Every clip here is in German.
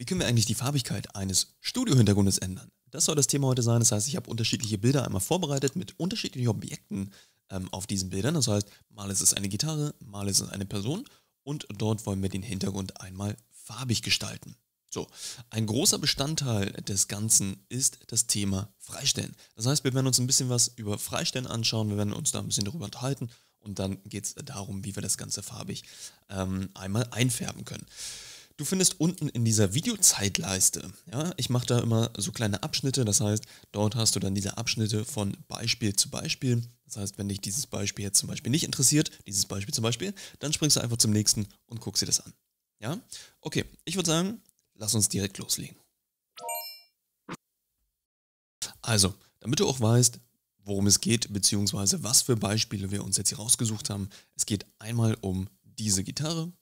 Wie können wir eigentlich die Farbigkeit eines Studiohintergrundes ändern? Das soll das Thema heute sein. Das heißt, ich habe unterschiedliche Bilder einmal vorbereitet mit unterschiedlichen Objekten ähm, auf diesen Bildern. Das heißt, mal ist es eine Gitarre, mal ist es eine Person und dort wollen wir den Hintergrund einmal farbig gestalten. So, ein großer Bestandteil des Ganzen ist das Thema Freistellen. Das heißt, wir werden uns ein bisschen was über Freistellen anschauen, wir werden uns da ein bisschen darüber unterhalten und dann geht es darum, wie wir das Ganze farbig ähm, einmal einfärben können. Du findest unten in dieser Videozeitleiste, ja, ich mache da immer so kleine Abschnitte, das heißt, dort hast du dann diese Abschnitte von Beispiel zu Beispiel. Das heißt, wenn dich dieses Beispiel jetzt zum Beispiel nicht interessiert, dieses Beispiel zum Beispiel, dann springst du einfach zum nächsten und guckst dir das an. Ja? Okay, ich würde sagen, lass uns direkt loslegen. Also, damit du auch weißt, worum es geht, beziehungsweise was für Beispiele wir uns jetzt hier rausgesucht haben, es geht einmal um diese Gitarre,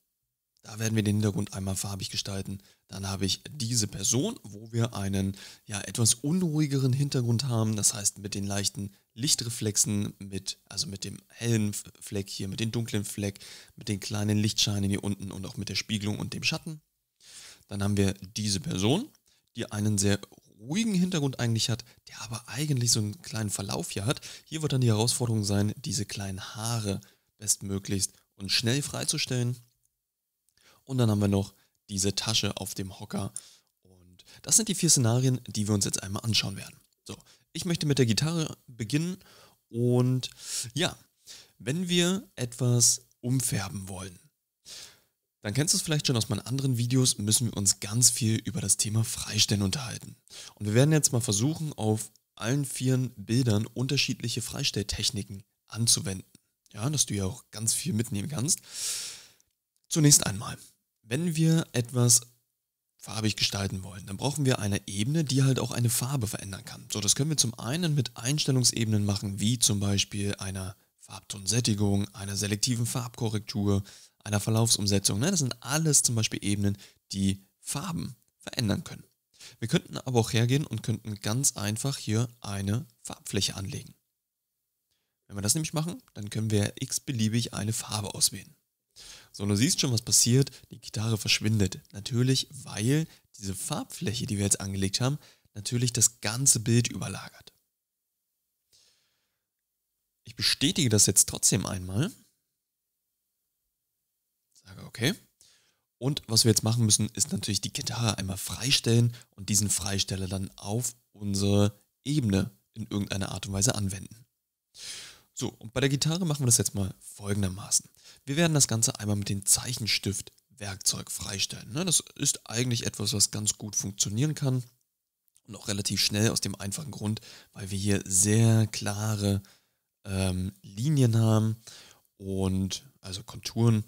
da werden wir den Hintergrund einmal farbig gestalten. Dann habe ich diese Person, wo wir einen ja, etwas unruhigeren Hintergrund haben. Das heißt, mit den leichten Lichtreflexen, mit, also mit dem hellen Fleck hier, mit dem dunklen Fleck, mit den kleinen Lichtscheinen hier unten und auch mit der Spiegelung und dem Schatten. Dann haben wir diese Person, die einen sehr ruhigen Hintergrund eigentlich hat, der aber eigentlich so einen kleinen Verlauf hier hat. Hier wird dann die Herausforderung sein, diese kleinen Haare bestmöglichst und schnell freizustellen. Und dann haben wir noch diese Tasche auf dem Hocker. Und das sind die vier Szenarien, die wir uns jetzt einmal anschauen werden. So, ich möchte mit der Gitarre beginnen. Und ja, wenn wir etwas umfärben wollen, dann kennst du es vielleicht schon aus meinen anderen Videos, müssen wir uns ganz viel über das Thema Freistellen unterhalten. Und wir werden jetzt mal versuchen, auf allen vier Bildern unterschiedliche Freistelltechniken anzuwenden. Ja, dass du ja auch ganz viel mitnehmen kannst. Zunächst einmal, wenn wir etwas farbig gestalten wollen, dann brauchen wir eine Ebene, die halt auch eine Farbe verändern kann. So, das können wir zum einen mit Einstellungsebenen machen, wie zum Beispiel einer Farbtonsättigung, einer selektiven Farbkorrektur, einer Verlaufsumsetzung. Ne? Das sind alles zum Beispiel Ebenen, die Farben verändern können. Wir könnten aber auch hergehen und könnten ganz einfach hier eine Farbfläche anlegen. Wenn wir das nämlich machen, dann können wir x-beliebig eine Farbe auswählen. So, und du siehst schon, was passiert. Die Gitarre verschwindet. Natürlich, weil diese Farbfläche, die wir jetzt angelegt haben, natürlich das ganze Bild überlagert. Ich bestätige das jetzt trotzdem einmal. Sage okay. Und was wir jetzt machen müssen, ist natürlich die Gitarre einmal freistellen und diesen Freisteller dann auf unsere Ebene in irgendeiner Art und Weise anwenden. So, und bei der Gitarre machen wir das jetzt mal folgendermaßen. Wir werden das Ganze einmal mit dem Zeichenstift-Werkzeug freistellen. Ne? Das ist eigentlich etwas, was ganz gut funktionieren kann und auch relativ schnell aus dem einfachen Grund, weil wir hier sehr klare ähm, Linien haben und also Konturen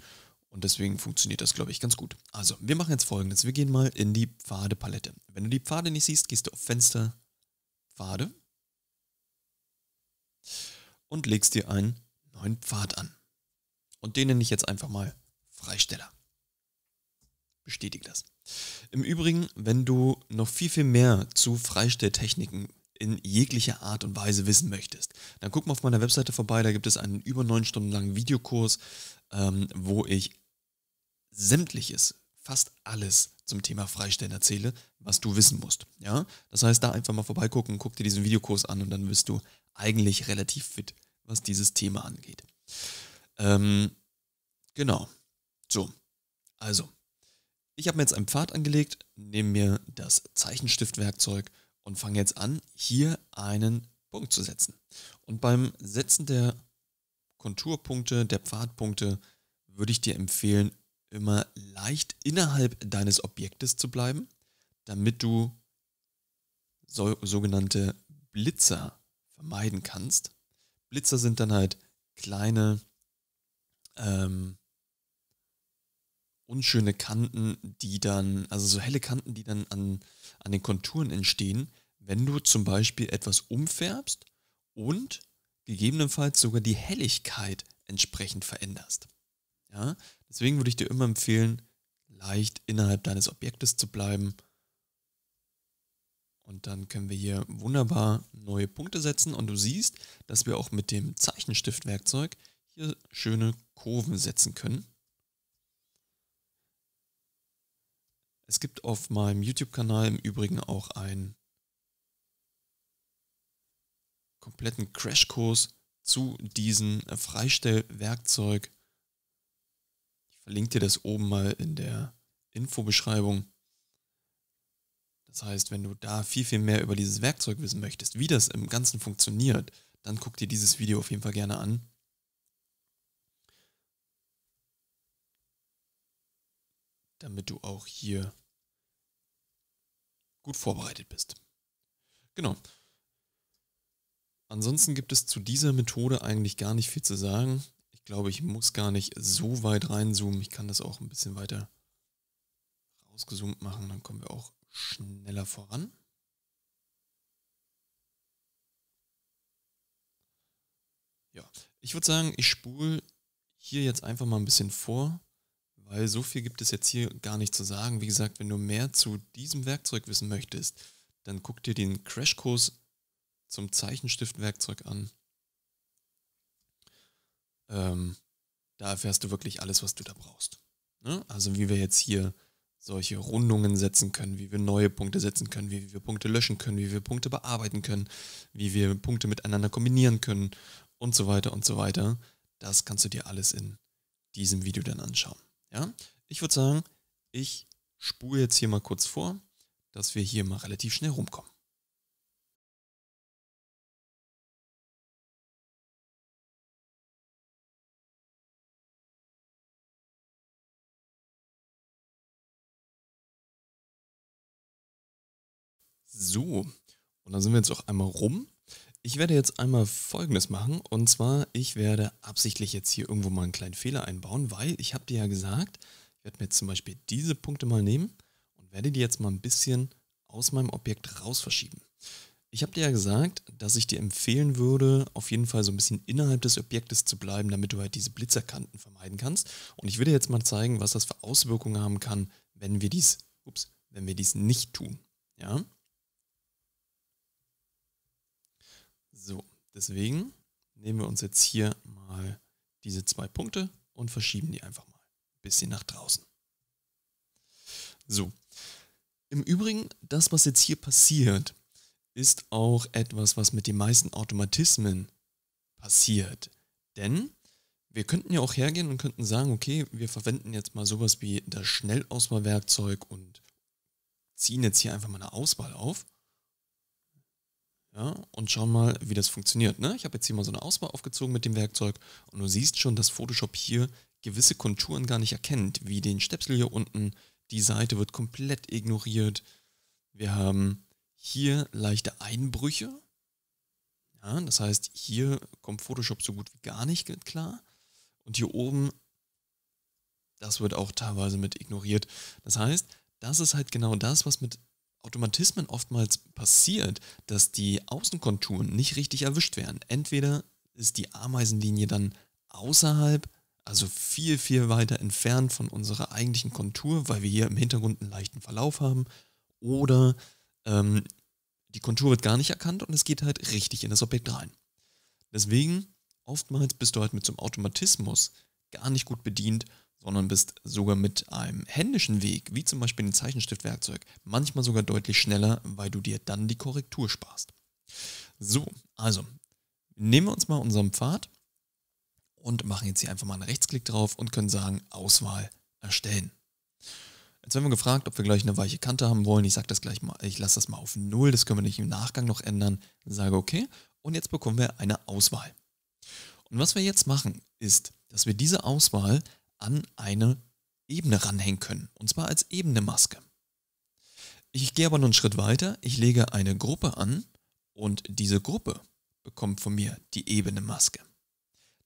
und deswegen funktioniert das, glaube ich, ganz gut. Also, wir machen jetzt folgendes. Wir gehen mal in die Pfadepalette. Wenn du die Pfade nicht siehst, gehst du auf Fenster, Pfade und legst dir einen neuen Pfad an. Und den nenne ich jetzt einfach mal Freisteller. Bestätige das. Im Übrigen, wenn du noch viel, viel mehr zu Freistelltechniken in jeglicher Art und Weise wissen möchtest, dann guck mal auf meiner Webseite vorbei. Da gibt es einen über neun Stunden langen Videokurs, ähm, wo ich sämtliches, fast alles zum Thema Freistellen erzähle, was du wissen musst. Ja? Das heißt, da einfach mal vorbeigucken, guck dir diesen Videokurs an und dann wirst du eigentlich relativ fit, was dieses Thema angeht. Ähm, genau. So, also, ich habe mir jetzt einen Pfad angelegt, nehme mir das Zeichenstiftwerkzeug und fange jetzt an, hier einen Punkt zu setzen. Und beim Setzen der Konturpunkte, der Pfadpunkte, würde ich dir empfehlen, immer leicht innerhalb deines Objektes zu bleiben, damit du so, sogenannte Blitzer vermeiden kannst. Blitzer sind dann halt kleine ähm, unschöne Kanten, die dann, also so helle Kanten, die dann an, an den Konturen entstehen, wenn du zum Beispiel etwas umfärbst und gegebenenfalls sogar die Helligkeit entsprechend veränderst. Ja? Deswegen würde ich dir immer empfehlen, leicht innerhalb deines Objektes zu bleiben. Und dann können wir hier wunderbar neue Punkte setzen und du siehst, dass wir auch mit dem Zeichenstiftwerkzeug hier schöne Kurven setzen können. Es gibt auf meinem YouTube-Kanal im Übrigen auch einen kompletten Crashkurs zu diesem äh, Freistellwerkzeug. Ich verlinke dir das oben mal in der Infobeschreibung. Das heißt, wenn du da viel, viel mehr über dieses Werkzeug wissen möchtest, wie das im Ganzen funktioniert, dann guck dir dieses Video auf jeden Fall gerne an. damit du auch hier gut vorbereitet bist. Genau. Ansonsten gibt es zu dieser Methode eigentlich gar nicht viel zu sagen. Ich glaube, ich muss gar nicht so weit reinzoomen. Ich kann das auch ein bisschen weiter rausgezoomt machen, dann kommen wir auch schneller voran. Ja, ich würde sagen, ich spule hier jetzt einfach mal ein bisschen vor weil so viel gibt es jetzt hier gar nicht zu sagen. Wie gesagt, wenn du mehr zu diesem Werkzeug wissen möchtest, dann guck dir den Crashkurs zum Zeichenstiftwerkzeug an. Ähm, da erfährst du wirklich alles, was du da brauchst. Ne? Also wie wir jetzt hier solche Rundungen setzen können, wie wir neue Punkte setzen können, wie wir Punkte löschen können, wie wir Punkte bearbeiten können, wie wir Punkte miteinander kombinieren können und so weiter und so weiter. Das kannst du dir alles in diesem Video dann anschauen. Ja? Ich würde sagen, ich spule jetzt hier mal kurz vor, dass wir hier mal relativ schnell rumkommen. So, und dann sind wir jetzt auch einmal rum. Ich werde jetzt einmal Folgendes machen. Und zwar, ich werde absichtlich jetzt hier irgendwo mal einen kleinen Fehler einbauen, weil ich habe dir ja gesagt, ich werde mir jetzt zum Beispiel diese Punkte mal nehmen und werde die jetzt mal ein bisschen aus meinem Objekt raus verschieben. Ich habe dir ja gesagt, dass ich dir empfehlen würde, auf jeden Fall so ein bisschen innerhalb des Objektes zu bleiben, damit du halt diese Blitzerkanten vermeiden kannst. Und ich würde jetzt mal zeigen, was das für Auswirkungen haben kann, wenn wir dies, ups, wenn wir dies nicht tun. Ja? Deswegen nehmen wir uns jetzt hier mal diese zwei Punkte und verschieben die einfach mal ein bisschen nach draußen. So. Im Übrigen, das, was jetzt hier passiert, ist auch etwas, was mit den meisten Automatismen passiert. Denn wir könnten ja auch hergehen und könnten sagen, okay, wir verwenden jetzt mal sowas wie das Schnellauswahlwerkzeug und ziehen jetzt hier einfach mal eine Auswahl auf ja, und schauen mal, wie das funktioniert. Ne? Ich habe jetzt hier mal so eine Auswahl aufgezogen mit dem Werkzeug und du siehst schon, dass Photoshop hier gewisse Konturen gar nicht erkennt, wie den Stöpsel hier unten, die Seite wird komplett ignoriert. Wir haben hier leichte Einbrüche. Ja, das heißt, hier kommt Photoshop so gut wie gar nicht klar. Und hier oben, das wird auch teilweise mit ignoriert. Das heißt, das ist halt genau das, was mit Automatismen oftmals passiert, dass die Außenkonturen nicht richtig erwischt werden. Entweder ist die Ameisenlinie dann außerhalb, also viel, viel weiter entfernt von unserer eigentlichen Kontur, weil wir hier im Hintergrund einen leichten Verlauf haben, oder ähm, die Kontur wird gar nicht erkannt und es geht halt richtig in das Objekt rein. Deswegen, oftmals bist du halt mit so einem Automatismus gar nicht gut bedient sondern bist sogar mit einem händischen Weg, wie zum Beispiel ein Zeichenstiftwerkzeug, manchmal sogar deutlich schneller, weil du dir dann die Korrektur sparst. So, also nehmen wir uns mal unseren Pfad und machen jetzt hier einfach mal einen Rechtsklick drauf und können sagen Auswahl erstellen. Jetzt werden wir gefragt, ob wir gleich eine weiche Kante haben wollen. Ich sage das gleich mal, ich lasse das mal auf null. das können wir nicht im Nachgang noch ändern. Sage okay und jetzt bekommen wir eine Auswahl. Und was wir jetzt machen ist, dass wir diese Auswahl an eine Ebene ranhängen können, und zwar als Ebene-Maske. Ich gehe aber noch einen Schritt weiter, ich lege eine Gruppe an und diese Gruppe bekommt von mir die Ebene-Maske.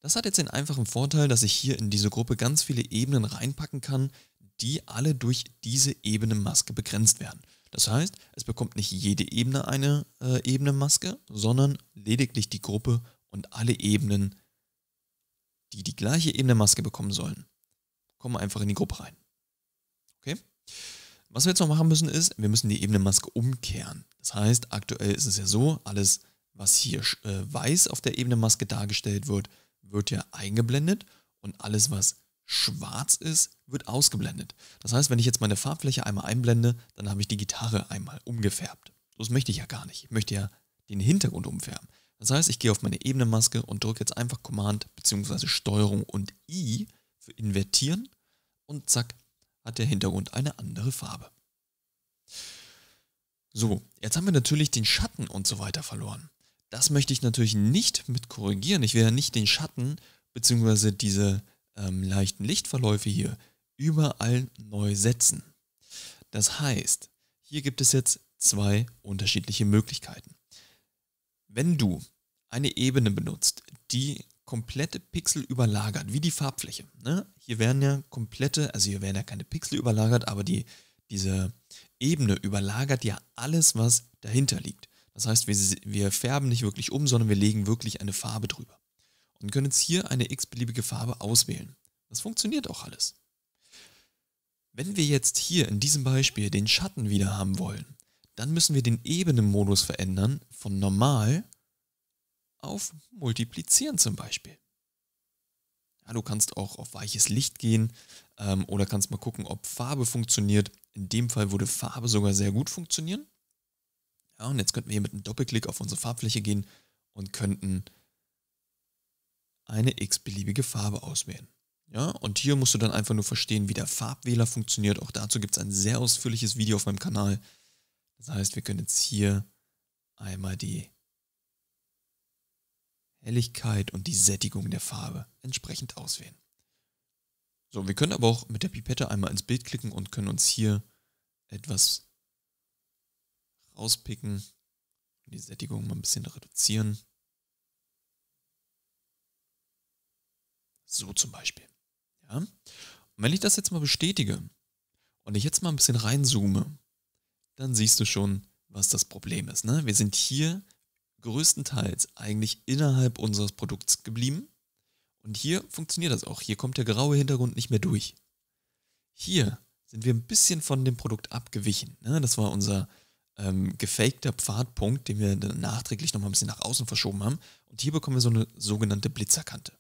Das hat jetzt den einfachen Vorteil, dass ich hier in diese Gruppe ganz viele Ebenen reinpacken kann, die alle durch diese Ebene-Maske begrenzt werden. Das heißt, es bekommt nicht jede Ebene eine äh, Ebene-Maske, sondern lediglich die Gruppe und alle Ebenen, die die gleiche Ebene-Maske bekommen sollen kommen einfach in die Gruppe rein. Okay? Was wir jetzt noch machen müssen ist, wir müssen die Ebenenmaske umkehren. Das heißt, aktuell ist es ja so, alles, was hier äh, weiß auf der Ebenenmaske dargestellt wird, wird ja eingeblendet und alles, was schwarz ist, wird ausgeblendet. Das heißt, wenn ich jetzt meine Farbfläche einmal einblende, dann habe ich die Gitarre einmal umgefärbt. Das möchte ich ja gar nicht. Ich möchte ja den Hintergrund umfärben. Das heißt, ich gehe auf meine Ebenenmaske und drücke jetzt einfach Command bzw. Steuerung und I für invertieren und zack, hat der Hintergrund eine andere Farbe. So, jetzt haben wir natürlich den Schatten und so weiter verloren. Das möchte ich natürlich nicht mit korrigieren. Ich will ja nicht den Schatten bzw. diese ähm, leichten Lichtverläufe hier überall neu setzen. Das heißt, hier gibt es jetzt zwei unterschiedliche Möglichkeiten. Wenn du eine Ebene benutzt, die komplette Pixel überlagert, wie die Farbfläche. Ne? Hier werden ja komplette, also hier werden ja keine Pixel überlagert, aber die, diese Ebene überlagert ja alles, was dahinter liegt. Das heißt, wir, wir färben nicht wirklich um, sondern wir legen wirklich eine Farbe drüber. Und können jetzt hier eine x-beliebige Farbe auswählen. Das funktioniert auch alles. Wenn wir jetzt hier in diesem Beispiel den Schatten wieder haben wollen, dann müssen wir den Ebenenmodus verändern von normal auf Multiplizieren zum Beispiel. Ja, du kannst auch auf weiches Licht gehen ähm, oder kannst mal gucken, ob Farbe funktioniert. In dem Fall würde Farbe sogar sehr gut funktionieren. Ja, und jetzt könnten wir hier mit einem Doppelklick auf unsere Farbfläche gehen und könnten eine x-beliebige Farbe auswählen. Ja, und hier musst du dann einfach nur verstehen, wie der Farbwähler funktioniert. Auch dazu gibt es ein sehr ausführliches Video auf meinem Kanal. Das heißt, wir können jetzt hier einmal die Helligkeit und die Sättigung der Farbe entsprechend auswählen. So, wir können aber auch mit der Pipette einmal ins Bild klicken und können uns hier etwas rauspicken und die Sättigung mal ein bisschen reduzieren. So zum Beispiel. Ja? Und wenn ich das jetzt mal bestätige und ich jetzt mal ein bisschen reinzoome, dann siehst du schon, was das Problem ist. Ne? Wir sind hier größtenteils eigentlich innerhalb unseres Produkts geblieben. Und hier funktioniert das auch. Hier kommt der graue Hintergrund nicht mehr durch. Hier sind wir ein bisschen von dem Produkt abgewichen. Ne? Das war unser ähm, gefakter Pfadpunkt, den wir dann nachträglich nochmal ein bisschen nach außen verschoben haben. Und hier bekommen wir so eine sogenannte Blitzerkante.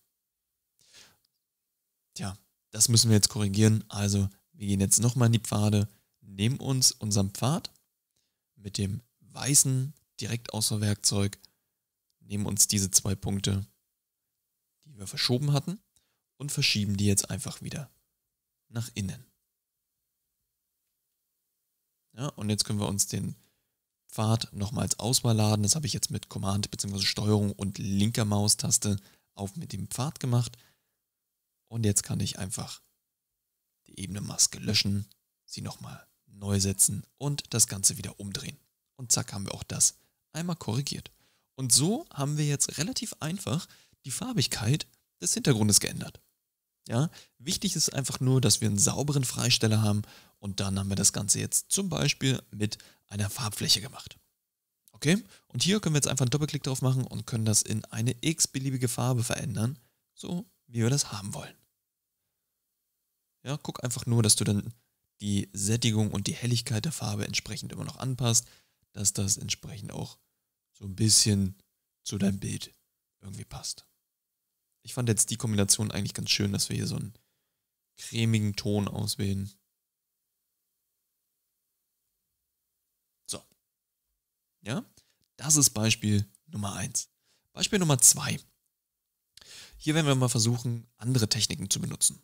Tja, das müssen wir jetzt korrigieren. Also wir gehen jetzt nochmal in die Pfade, nehmen uns unseren Pfad mit dem weißen direkt außer Werkzeug, nehmen uns diese zwei Punkte, die wir verschoben hatten, und verschieben die jetzt einfach wieder nach innen. Ja, und jetzt können wir uns den Pfad nochmals als Das habe ich jetzt mit Command bzw. Steuerung und linker Maustaste auf mit dem Pfad gemacht. Und jetzt kann ich einfach die Ebene Maske löschen, sie nochmal neu setzen und das Ganze wieder umdrehen. Und zack haben wir auch das einmal korrigiert. Und so haben wir jetzt relativ einfach die Farbigkeit des Hintergrundes geändert. Ja, wichtig ist einfach nur, dass wir einen sauberen Freisteller haben und dann haben wir das Ganze jetzt zum Beispiel mit einer Farbfläche gemacht. Okay, und hier können wir jetzt einfach einen Doppelklick drauf machen und können das in eine x-beliebige Farbe verändern, so wie wir das haben wollen. Ja, guck einfach nur, dass du dann die Sättigung und die Helligkeit der Farbe entsprechend immer noch anpasst, dass das entsprechend auch so ein bisschen zu deinem Bild irgendwie passt. Ich fand jetzt die Kombination eigentlich ganz schön, dass wir hier so einen cremigen Ton auswählen. So. Ja, das ist Beispiel Nummer 1. Beispiel Nummer 2. Hier werden wir mal versuchen, andere Techniken zu benutzen.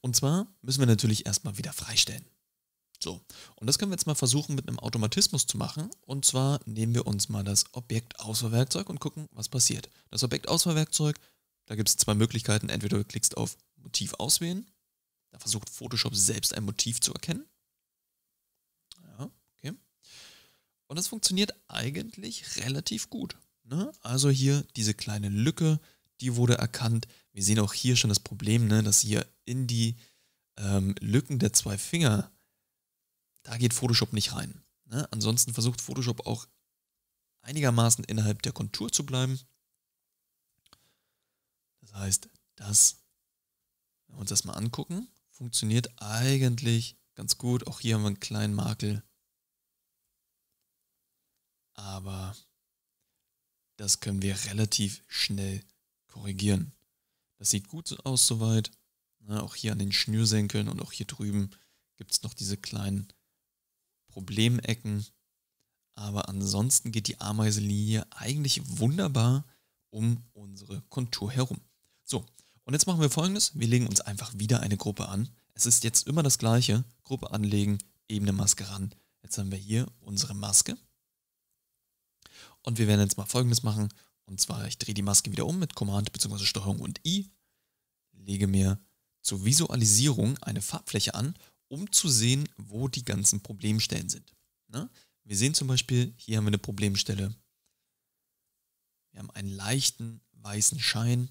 Und zwar müssen wir natürlich erstmal wieder freistellen. So, und das können wir jetzt mal versuchen mit einem Automatismus zu machen. Und zwar nehmen wir uns mal das Objektauswahlwerkzeug und gucken, was passiert. Das Objektauswahlwerkzeug, da gibt es zwei Möglichkeiten. Entweder du klickst auf Motiv auswählen, da versucht Photoshop selbst ein Motiv zu erkennen. Ja, okay. Und das funktioniert eigentlich relativ gut. Ne? Also hier diese kleine Lücke, die wurde erkannt. Wir sehen auch hier schon das Problem, ne, dass hier in die ähm, Lücken der zwei Finger da geht Photoshop nicht rein. Ne? Ansonsten versucht Photoshop auch einigermaßen innerhalb der Kontur zu bleiben. Das heißt, das, wenn wir uns das mal angucken, funktioniert eigentlich ganz gut. Auch hier haben wir einen kleinen Makel. Aber das können wir relativ schnell korrigieren. Das sieht gut aus soweit. Ne? auch hier an den Schnürsenkeln und auch hier drüben gibt es noch diese kleinen Problemecken. Aber ansonsten geht die Ameisenlinie eigentlich wunderbar um unsere Kontur herum. So, und jetzt machen wir folgendes. Wir legen uns einfach wieder eine Gruppe an. Es ist jetzt immer das gleiche. Gruppe anlegen, Ebene Maske ran. Jetzt haben wir hier unsere Maske. Und wir werden jetzt mal folgendes machen. Und zwar, ich drehe die Maske wieder um mit Command bzw. Steuerung und I, lege mir zur Visualisierung eine Farbfläche an um zu sehen, wo die ganzen Problemstellen sind. Na? Ne? Wir sehen zum Beispiel, hier haben wir eine Problemstelle. Wir haben einen leichten weißen Schein,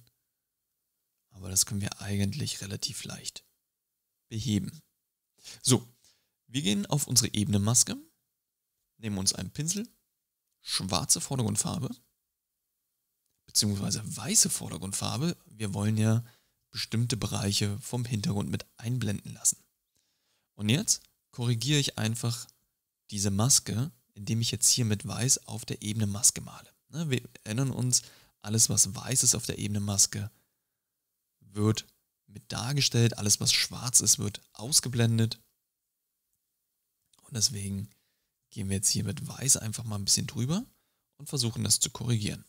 aber das können wir eigentlich relativ leicht beheben. So, wir gehen auf unsere Ebenenmaske, nehmen uns einen Pinsel, schwarze Vordergrundfarbe, beziehungsweise weiße Vordergrundfarbe. Wir wollen ja bestimmte Bereiche vom Hintergrund mit einblenden lassen. Und jetzt korrigiere ich einfach diese Maske, indem ich jetzt hier mit Weiß auf der Ebene Maske male. Ne, wir erinnern uns, alles was weiß ist auf der Ebene Maske wird mit dargestellt, alles was schwarz ist wird ausgeblendet. Und deswegen gehen wir jetzt hier mit Weiß einfach mal ein bisschen drüber und versuchen das zu korrigieren.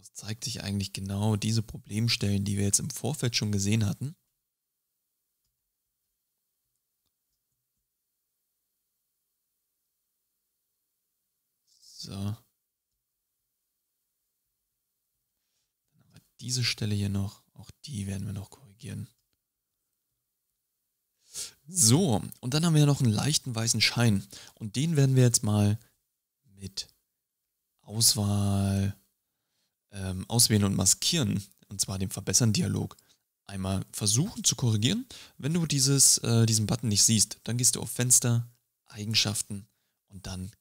Es zeigt sich eigentlich genau diese Problemstellen, die wir jetzt im Vorfeld schon gesehen hatten. So. Dann haben wir diese Stelle hier noch. Auch die werden wir noch korrigieren. So, und dann haben wir noch einen leichten weißen Schein. Und den werden wir jetzt mal mit Auswahl ähm, Auswählen und Maskieren, und zwar den Verbessern-Dialog, einmal versuchen zu korrigieren. Wenn du dieses, äh, diesen Button nicht siehst, dann gehst du auf Fenster, Eigenschaften und dann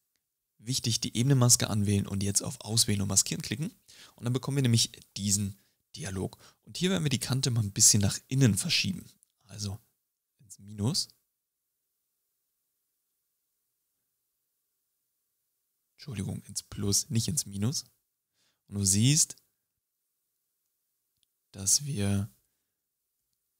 wichtig die Ebene-Maske anwählen und jetzt auf Auswählen und Maskieren klicken. Und dann bekommen wir nämlich diesen Dialog. Und hier werden wir die Kante mal ein bisschen nach innen verschieben. Also ins Minus. Entschuldigung, ins Plus, nicht ins Minus. Und du siehst, dass wir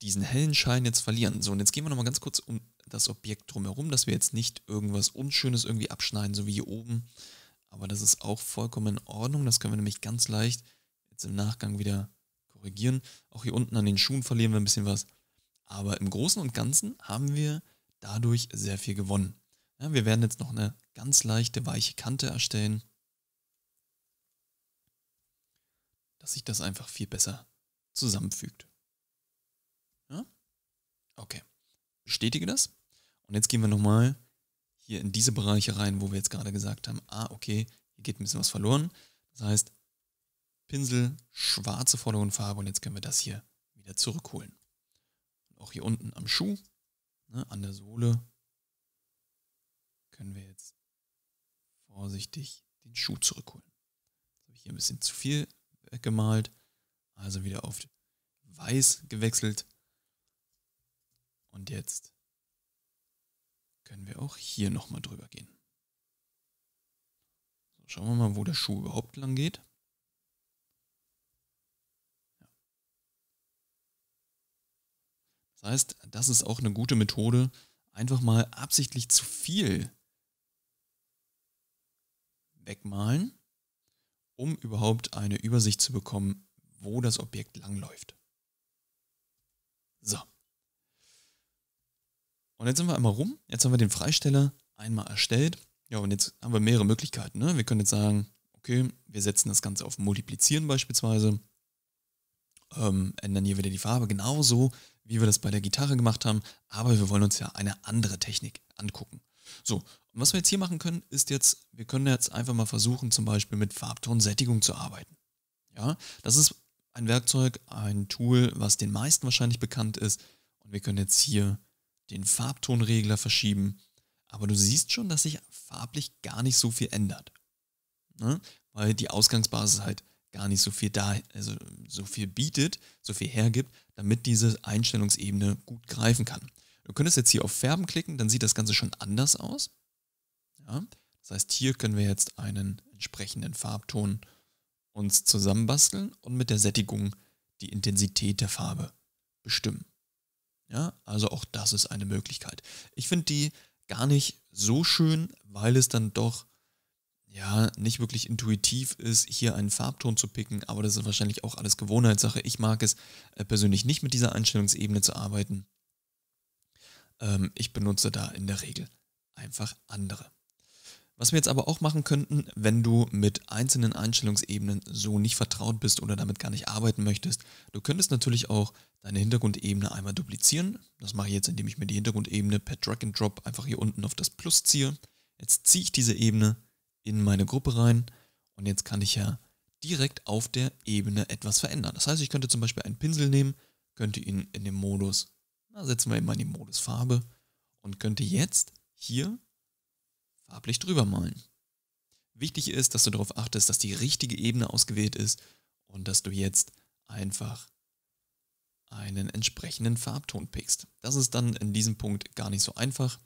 diesen hellen Schein jetzt verlieren. So, und jetzt gehen wir nochmal ganz kurz um das Objekt drumherum, dass wir jetzt nicht irgendwas Unschönes irgendwie abschneiden, so wie hier oben. Aber das ist auch vollkommen in Ordnung. Das können wir nämlich ganz leicht jetzt im Nachgang wieder korrigieren. Auch hier unten an den Schuhen verlieren wir ein bisschen was. Aber im Großen und Ganzen haben wir dadurch sehr viel gewonnen. Ja, wir werden jetzt noch eine ganz leichte weiche Kante erstellen. dass sich das einfach viel besser zusammenfügt. Ja? Okay. Bestätige das. Und jetzt gehen wir nochmal hier in diese Bereiche rein, wo wir jetzt gerade gesagt haben, ah, okay, hier geht ein bisschen was verloren. Das heißt, Pinsel, schwarze Vordergrundfarbe und jetzt können wir das hier wieder zurückholen. Und auch hier unten am Schuh, ne, an der Sohle, können wir jetzt vorsichtig den Schuh zurückholen. Jetzt habe ich hier ein bisschen zu viel weggemalt. Also wieder auf weiß gewechselt. Und jetzt können wir auch hier nochmal drüber gehen. So, schauen wir mal, wo der Schuh überhaupt lang geht. Ja. Das heißt, das ist auch eine gute Methode, einfach mal absichtlich zu viel wegmalen um überhaupt eine Übersicht zu bekommen, wo das Objekt langläuft. So. Und jetzt sind wir einmal rum. Jetzt haben wir den Freisteller einmal erstellt. Ja, und jetzt haben wir mehrere Möglichkeiten. Ne? Wir können jetzt sagen, okay, wir setzen das Ganze auf Multiplizieren beispielsweise. Ähm, ändern hier wieder die Farbe, genauso wie wir das bei der Gitarre gemacht haben. Aber wir wollen uns ja eine andere Technik angucken. So, und was wir jetzt hier machen können, ist jetzt, wir können jetzt einfach mal versuchen, zum Beispiel mit Farbtonsättigung zu arbeiten. Ja, das ist ein Werkzeug, ein Tool, was den meisten wahrscheinlich bekannt ist. Und wir können jetzt hier den Farbtonregler verschieben. Aber du siehst schon, dass sich farblich gar nicht so viel ändert. Ne? Weil die Ausgangsbasis halt gar nicht so viel da, also so viel bietet, so viel hergibt, damit diese Einstellungsebene gut greifen kann. Du könntest jetzt hier auf Färben klicken, dann sieht das Ganze schon anders aus. Ja, das heißt, hier können wir jetzt einen entsprechenden Farbton uns zusammenbasteln und mit der Sättigung die Intensität der Farbe bestimmen. Ja, also auch das ist eine Möglichkeit. Ich finde die gar nicht so schön, weil es dann doch ja nicht wirklich intuitiv ist, hier einen Farbton zu picken, aber das ist wahrscheinlich auch alles Gewohnheitssache. Ich mag es äh, persönlich nicht mit dieser Einstellungsebene zu arbeiten. Ähm, ich benutze da in der Regel einfach andere. Was wir jetzt aber auch machen könnten, wenn du mit einzelnen Einstellungsebenen so nicht vertraut bist oder damit gar nicht arbeiten möchtest, du könntest natürlich auch deine Hintergrundebene einmal duplizieren. Das mache ich jetzt, indem ich mir die Hintergrundebene per Drag and Drop einfach hier unten auf das Plus ziehe. Jetzt ziehe ich diese Ebene in meine Gruppe rein und jetzt kann ich ja direkt auf der Ebene etwas verändern. Das heißt, ich könnte zum Beispiel einen Pinsel nehmen, könnte ihn in dem Modus na, setzen wir immer in die Modusfarbe und könnte jetzt hier farblich drüber malen. Wichtig ist, dass du darauf achtest, dass die richtige Ebene ausgewählt ist und dass du jetzt einfach einen entsprechenden Farbton pickst. Das ist dann in diesem Punkt gar nicht so einfach,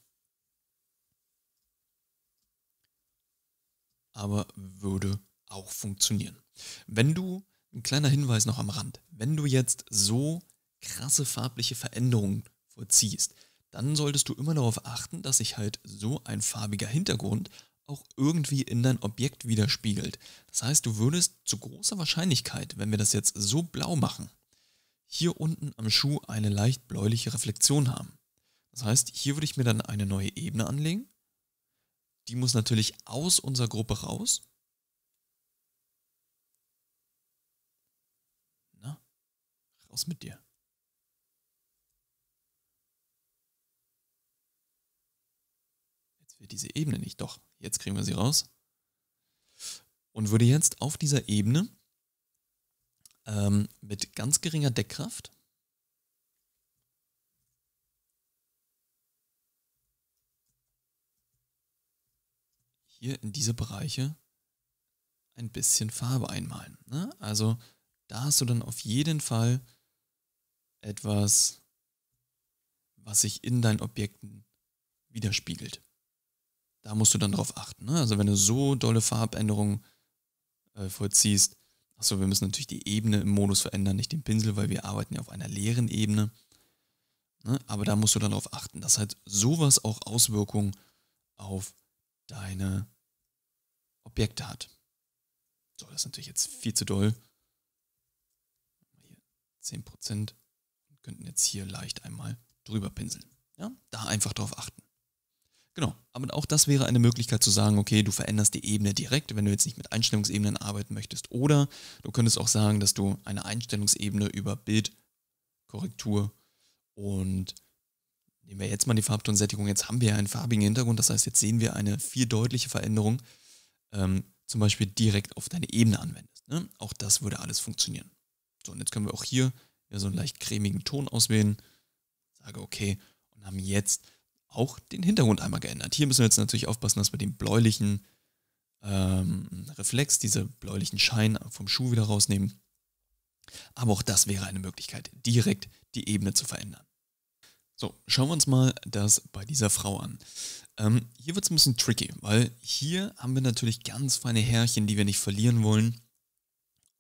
aber würde auch funktionieren. Wenn du, ein kleiner Hinweis noch am Rand, wenn du jetzt so krasse farbliche Veränderungen vollziehst, dann solltest du immer darauf achten, dass sich halt so ein farbiger Hintergrund auch irgendwie in dein Objekt widerspiegelt. Das heißt, du würdest zu großer Wahrscheinlichkeit, wenn wir das jetzt so blau machen, hier unten am Schuh eine leicht bläuliche Reflexion haben. Das heißt, hier würde ich mir dann eine neue Ebene anlegen. Die muss natürlich aus unserer Gruppe raus. Na, raus mit dir. wir diese Ebene nicht. Doch, jetzt kriegen wir sie raus. Und würde jetzt auf dieser Ebene ähm, mit ganz geringer Deckkraft hier in diese Bereiche ein bisschen Farbe einmalen. Ne? Also da hast du dann auf jeden Fall etwas, was sich in deinen Objekten widerspiegelt da musst du dann drauf achten. Ne? Also wenn du so dolle Farbänderungen äh, vollziehst, achso, wir müssen natürlich die Ebene im Modus verändern, nicht den Pinsel, weil wir arbeiten ja auf einer leeren Ebene. Ne? Aber da musst du dann drauf achten, dass halt sowas auch Auswirkungen auf deine Objekte hat. So, das ist natürlich jetzt viel zu doll. Hier 10% und könnten jetzt hier leicht einmal drüber pinseln. Ja? Da einfach drauf achten. Genau. Aber auch das wäre eine Möglichkeit zu sagen, okay, du veränderst die Ebene direkt, wenn du jetzt nicht mit Einstellungsebenen arbeiten möchtest. Oder du könntest auch sagen, dass du eine Einstellungsebene über Bildkorrektur und nehmen wir jetzt mal die Farbtonsättigung, jetzt haben wir ja einen farbigen Hintergrund, das heißt, jetzt sehen wir eine viel deutliche Veränderung, ähm, zum Beispiel direkt auf deine Ebene anwendest. Ne? Auch das würde alles funktionieren. So, und jetzt können wir auch hier ja, so einen leicht cremigen Ton auswählen, sage okay und haben jetzt auch den Hintergrund einmal geändert. Hier müssen wir jetzt natürlich aufpassen, dass wir den bläulichen ähm, Reflex, diese bläulichen Schein vom Schuh wieder rausnehmen. Aber auch das wäre eine Möglichkeit, direkt die Ebene zu verändern. So, schauen wir uns mal das bei dieser Frau an. Ähm, hier wird es ein bisschen tricky, weil hier haben wir natürlich ganz feine Härchen, die wir nicht verlieren wollen.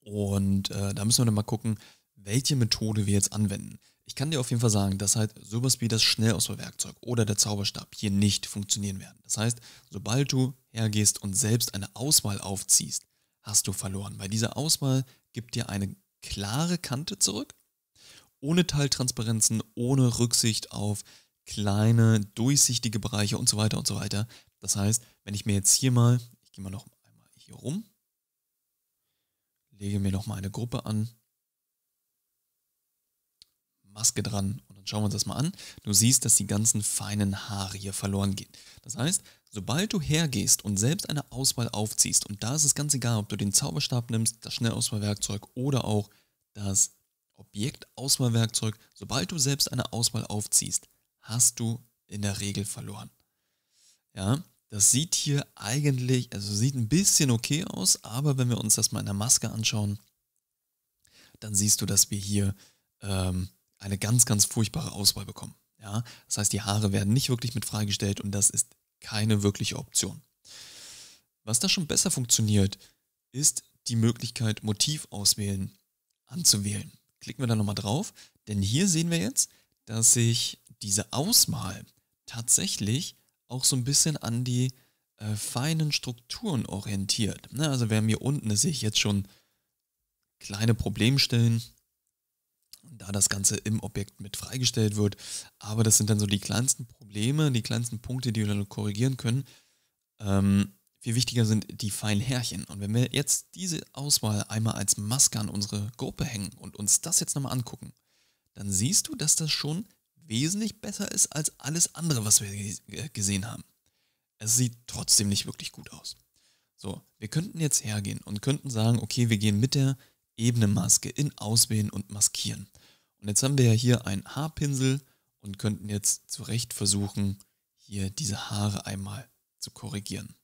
Und äh, da müssen wir dann mal gucken, welche Methode wir jetzt anwenden. Ich kann dir auf jeden Fall sagen, dass halt sowas wie das Schnellauswahlwerkzeug oder der Zauberstab hier nicht funktionieren werden. Das heißt, sobald du hergehst und selbst eine Auswahl aufziehst, hast du verloren, weil diese Auswahl gibt dir eine klare Kante zurück, ohne Teiltransparenzen, ohne Rücksicht auf kleine, durchsichtige Bereiche und so weiter und so weiter. Das heißt, wenn ich mir jetzt hier mal, ich gehe mal noch einmal hier rum, lege mir noch mal eine Gruppe an Maske dran und dann schauen wir uns das mal an. Du siehst, dass die ganzen feinen Haare hier verloren gehen. Das heißt, sobald du hergehst und selbst eine Auswahl aufziehst, und da ist es ganz egal, ob du den Zauberstab nimmst, das Schnellauswahlwerkzeug oder auch das Objektauswahlwerkzeug, sobald du selbst eine Auswahl aufziehst, hast du in der Regel verloren. Ja, das sieht hier eigentlich, also sieht ein bisschen okay aus, aber wenn wir uns das mal in der Maske anschauen, dann siehst du, dass wir hier ähm, eine ganz, ganz furchtbare Auswahl bekommen. Ja? Das heißt, die Haare werden nicht wirklich mit freigestellt und das ist keine wirkliche Option. Was da schon besser funktioniert, ist die Möglichkeit, Motiv auswählen anzuwählen. Klicken wir da nochmal drauf, denn hier sehen wir jetzt, dass sich diese Auswahl tatsächlich auch so ein bisschen an die äh, feinen Strukturen orientiert. Na, ne? also wir haben hier unten, das sehe ich jetzt schon, kleine Problemstellen, da das Ganze im Objekt mit freigestellt wird. Aber das sind dann so die kleinsten Probleme, die kleinsten Punkte, die wir dann korrigieren können. Ähm, viel wichtiger sind die feinen Härchen. Und wenn wir jetzt diese Auswahl einmal als Maske an unsere Gruppe hängen und uns das jetzt nochmal angucken, dann siehst du, dass das schon wesentlich besser ist als alles andere, was wir äh, gesehen haben. Es sieht trotzdem nicht wirklich gut aus. So, wir könnten jetzt hergehen und könnten sagen, okay, wir gehen mit der ebene Maske in Auswählen und Maskieren. Und jetzt haben wir ja hier einen Haarpinsel und könnten jetzt zu Recht versuchen, hier diese Haare einmal zu korrigieren.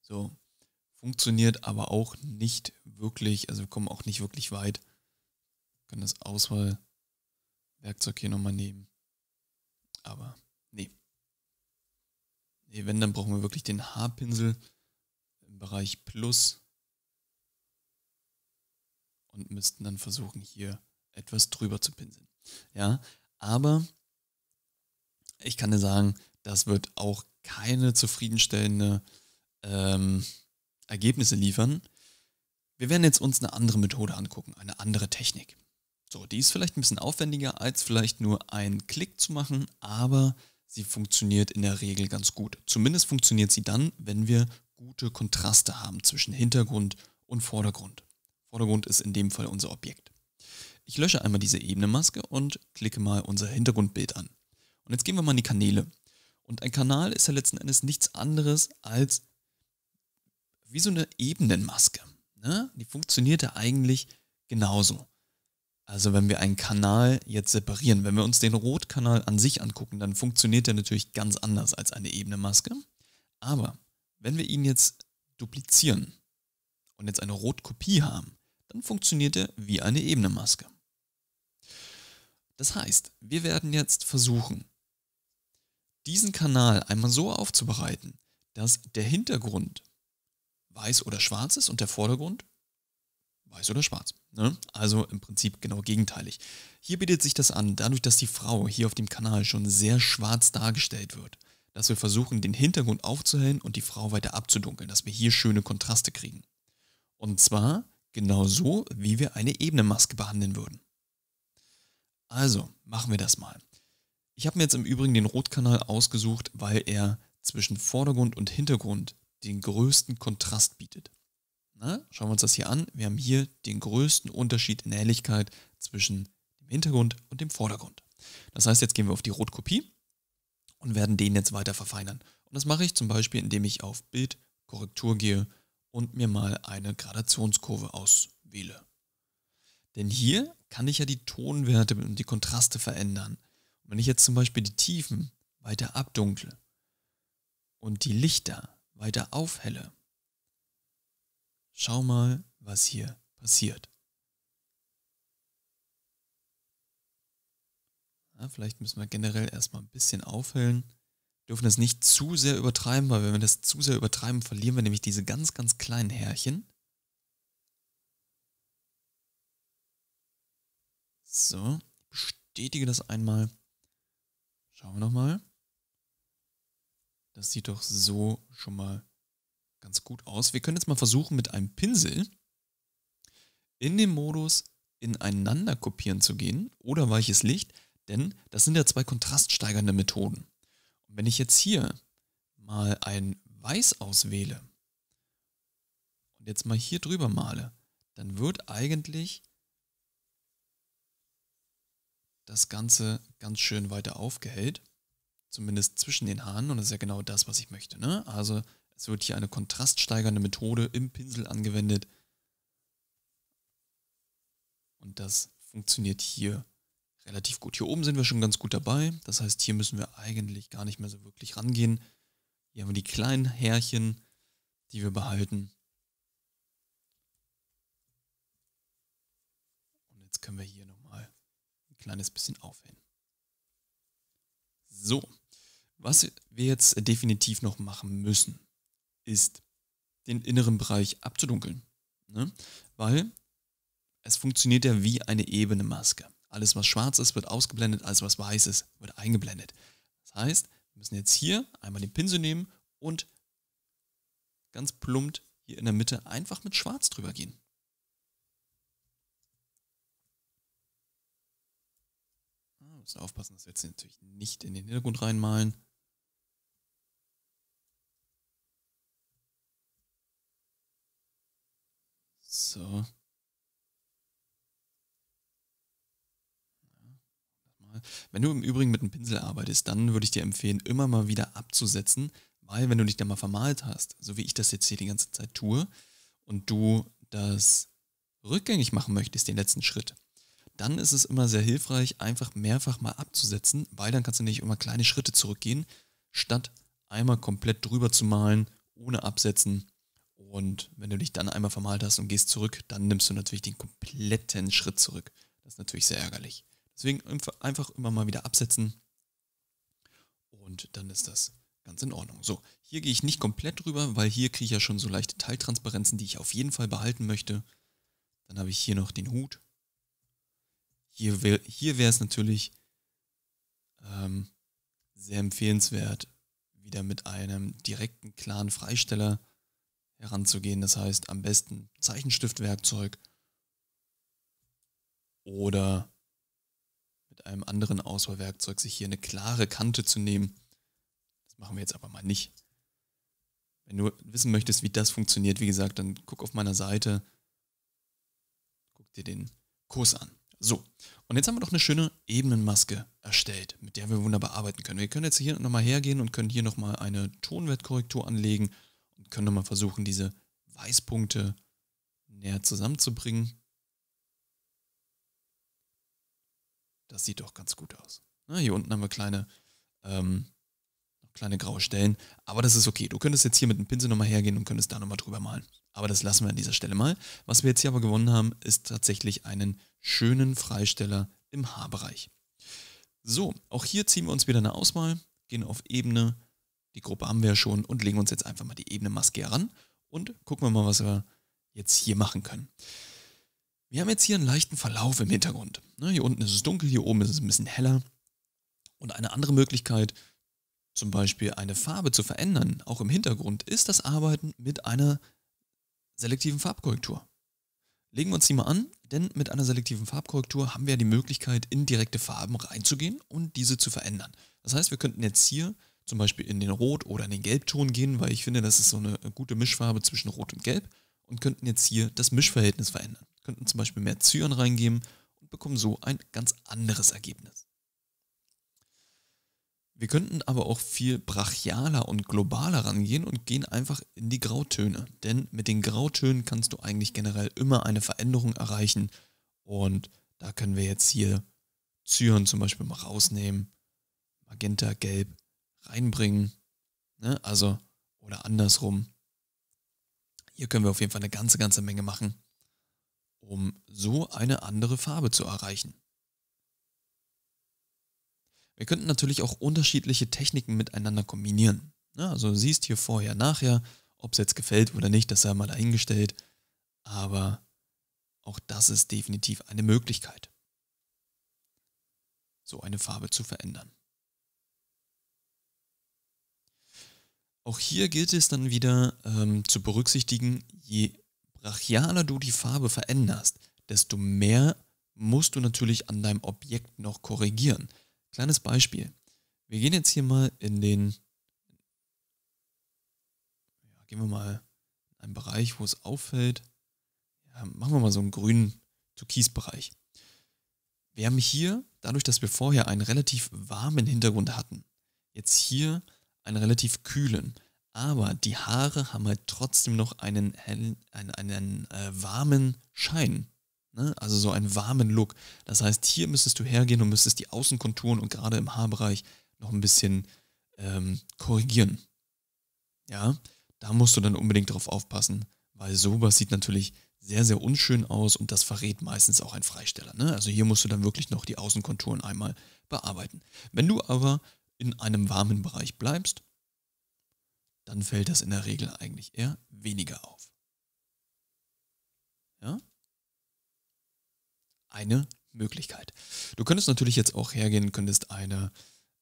So, funktioniert aber auch nicht wirklich, also wir kommen auch nicht wirklich weit. Wir können das Auswahlwerkzeug hier nochmal nehmen. Aber nee, Nee, wenn, dann brauchen wir wirklich den Haarpinsel im Bereich Plus und müssten dann versuchen, hier etwas drüber zu pinseln. Ja, aber ich kann dir sagen, das wird auch keine zufriedenstellende ähm, Ergebnisse liefern. Wir werden jetzt uns eine andere Methode angucken, eine andere Technik. So, die ist vielleicht ein bisschen aufwendiger, als vielleicht nur einen Klick zu machen, aber sie funktioniert in der Regel ganz gut. Zumindest funktioniert sie dann, wenn wir gute Kontraste haben zwischen Hintergrund und Vordergrund. Vordergrund ist in dem Fall unser Objekt. Ich lösche einmal diese Ebenemaske und klicke mal unser Hintergrundbild an. Und jetzt gehen wir mal in die Kanäle. Und ein Kanal ist ja letzten Endes nichts anderes als wie so eine Ebenenmaske. Ne? Die funktioniert ja eigentlich genauso. Also wenn wir einen Kanal jetzt separieren, wenn wir uns den Rotkanal an sich angucken, dann funktioniert er natürlich ganz anders als eine ebene Maske. Aber wenn wir ihn jetzt duplizieren und jetzt eine Rotkopie haben, dann funktioniert er wie eine ebene Maske. Das heißt, wir werden jetzt versuchen, diesen Kanal einmal so aufzubereiten, dass der Hintergrund weiß oder schwarz ist und der Vordergrund weiß oder schwarz. Ne? Also im Prinzip genau gegenteilig. Hier bietet sich das an, dadurch, dass die Frau hier auf dem Kanal schon sehr schwarz dargestellt wird, dass wir versuchen, den Hintergrund aufzuhellen und die Frau weiter abzudunkeln, dass wir hier schöne Kontraste kriegen. Und zwar genau so, wie wir eine ebene Maske behandeln würden. Also, machen wir das mal. Ich habe mir jetzt im Übrigen den Rotkanal ausgesucht, weil er zwischen Vordergrund und Hintergrund den größten Kontrast bietet. Na, ne? schauen wir uns das hier an. Wir haben hier den größten Unterschied in der Helligkeit zwischen dem Hintergrund und dem Vordergrund. Das heißt, jetzt gehen wir auf die Rotkopie und werden den jetzt weiter verfeinern. Und das mache ich zum Beispiel, indem ich auf Bildkorrektur gehe und mir mal eine Gradationskurve auswähle. Denn hier kann ich ja die Tonwerte und die Kontraste verändern. Und wenn ich jetzt zum Beispiel die Tiefen weiter abdunkle und die Lichter weiter aufhelle, Schau mal, was hier passiert. Ja, vielleicht müssen wir generell erstmal ein bisschen aufhellen. Wir dürfen das nicht zu sehr übertreiben, weil wenn wir das zu sehr übertreiben, verlieren wir nämlich diese ganz, ganz kleinen Härchen. So, bestätige das einmal. Schauen wir nochmal. Das sieht doch so schon mal aus ganz gut aus. Wir können jetzt mal versuchen, mit einem Pinsel in dem Modus ineinander kopieren zu gehen oder weiches Licht, denn das sind ja zwei kontraststeigernde Methoden. Und wenn ich jetzt hier mal ein Weiß auswähle und jetzt mal hier drüber male, dann wird eigentlich das Ganze ganz schön weiter aufgehellt. Zumindest zwischen den Haaren. Und das ist ja genau das, was ich möchte. Ne? Also es wird hier eine kontraststeigernde Methode im Pinsel angewendet. Und das funktioniert hier relativ gut. Hier oben sind wir schon ganz gut dabei. Das heißt, hier müssen wir eigentlich gar nicht mehr so wirklich rangehen. Hier haben wir die kleinen Härchen, die wir behalten. Und jetzt können wir hier nochmal ein kleines bisschen aufhellen. So, was wir jetzt definitiv noch machen müssen, ist, den inneren Bereich abzudunkeln. Ne? Weil es funktioniert ja wie eine ebene Maske. Alles, was schwarz ist, wird ausgeblendet, alles, was weiß ist, wird eingeblendet. Das heißt, wir müssen jetzt hier einmal den Pinsel nehmen und ganz plumpt hier in der Mitte einfach mit schwarz drüber gehen. Ah, müssen aufpassen, dass wir jetzt natürlich nicht in den Hintergrund reinmalen. So. Wenn du im Übrigen mit einem Pinsel arbeitest, dann würde ich dir empfehlen, immer mal wieder abzusetzen, weil wenn du dich dann mal vermalt hast, so wie ich das jetzt hier die ganze Zeit tue, und du das rückgängig machen möchtest, den letzten Schritt, dann ist es immer sehr hilfreich, einfach mehrfach mal abzusetzen, weil dann kannst du nämlich immer kleine Schritte zurückgehen, statt einmal komplett drüber zu malen, ohne absetzen und wenn du dich dann einmal vermalt hast und gehst zurück, dann nimmst du natürlich den kompletten Schritt zurück. Das ist natürlich sehr ärgerlich. Deswegen einfach immer mal wieder absetzen und dann ist das ganz in Ordnung. So, hier gehe ich nicht komplett drüber, weil hier kriege ich ja schon so leichte Teiltransparenzen, die ich auf jeden Fall behalten möchte. Dann habe ich hier noch den Hut. Hier, wär, hier wäre es natürlich ähm, sehr empfehlenswert, wieder mit einem direkten, klaren Freisteller heranzugehen. Das heißt, am besten Zeichenstiftwerkzeug oder mit einem anderen Auswahlwerkzeug sich hier eine klare Kante zu nehmen. Das machen wir jetzt aber mal nicht. Wenn du wissen möchtest, wie das funktioniert, wie gesagt, dann guck auf meiner Seite, guck dir den Kurs an. So, und jetzt haben wir doch eine schöne Ebenenmaske erstellt, mit der wir wunderbar arbeiten können. Wir können jetzt hier nochmal hergehen und können hier nochmal eine Tonwertkorrektur anlegen und können nochmal versuchen, diese Weißpunkte näher zusammenzubringen. Das sieht doch ganz gut aus. Na, ne, hier unten haben wir kleine, ähm, kleine graue Stellen, aber das ist okay. Du könntest jetzt hier mit dem Pinsel nochmal hergehen und könntest da nochmal drüber malen. Aber das lassen wir an dieser Stelle mal. Was wir jetzt hier aber gewonnen haben, ist tatsächlich einen schönen Freisteller im Haarbereich. So, auch hier ziehen wir uns wieder eine Auswahl, gehen auf Ebene, die Gruppe haben wir ja schon und legen uns jetzt einfach mal die Ebene Maske heran und gucken wir mal, was wir jetzt hier machen können. Wir haben jetzt hier einen leichten Verlauf im Hintergrund. Ne, hier unten ist es dunkel, hier oben ist es ein bisschen heller. Und eine andere Möglichkeit, zum Beispiel eine Farbe zu verändern, auch im Hintergrund, ist das Arbeiten mit einer selektiven Farbkorrektur. Legen wir uns die mal an, denn mit einer selektiven Farbkorrektur haben wir die Möglichkeit, in direkte Farben reinzugehen und diese zu verändern. Das heißt, wir könnten jetzt hier zum Beispiel in den Rot- oder in den Gelbton gehen, weil ich finde, das ist so eine gute Mischfarbe zwischen Rot und Gelb und könnten jetzt hier das Mischverhältnis verändern. Könnten zum Beispiel mehr Zyan reingeben und bekommen so ein ganz anderes Ergebnis. Wir könnten aber auch viel brachialer und globaler rangehen und gehen einfach in die Grautöne. Denn mit den Grautönen kannst du eigentlich generell immer eine Veränderung erreichen. Und da können wir jetzt hier Zyan zum Beispiel mal rausnehmen. Magenta, Gelb reinbringen. Ne? Also, oder andersrum. Hier können wir auf jeden Fall eine ganze, ganze Menge machen, um so eine andere Farbe zu erreichen. Wir könnten natürlich auch unterschiedliche Techniken miteinander kombinieren. Ja, ne? also du siehst hier vorher, nachher, ob es jetzt gefällt oder nicht, das sei mal dahingestellt. Aber auch das ist definitiv eine Möglichkeit, so eine Farbe zu verändern. Auch hier gilt es dann wieder ähm, zu berücksichtigen, je brachialer du die Farbe veränderst, desto mehr musst du natürlich an deinem Objekt noch korrigieren. Kleines Beispiel. Wir gehen jetzt hier mal in den, ja, gehen wir mal in einen Bereich, wo es auffällt. Ja, machen wir mal so einen grünen Türkisbereich. Wir haben hier, dadurch, dass wir vorher einen relativ warmen Hintergrund hatten, jetzt hier einen relativ kühlen. Aber die Haare haben halt trotzdem noch einen, hellen, einen, einen äh, warmen Schein. Ne? Also so einen warmen Look. Das heißt, hier müsstest du hergehen und müsstest die Außenkonturen und gerade im Haarbereich noch ein bisschen ähm, korrigieren. Ja, da musst du dann unbedingt drauf aufpassen, weil sowas sieht natürlich sehr, sehr unschön aus und das verrät meistens auch ein Freisteller. Ne? Also hier musst du dann wirklich noch die Außenkonturen einmal bearbeiten. Wenn du aber in einem warmen Bereich bleibst, dann fällt das in der Regel eigentlich eher weniger auf. Ja? Eine Möglichkeit. Du könntest natürlich jetzt auch hergehen, könntest eine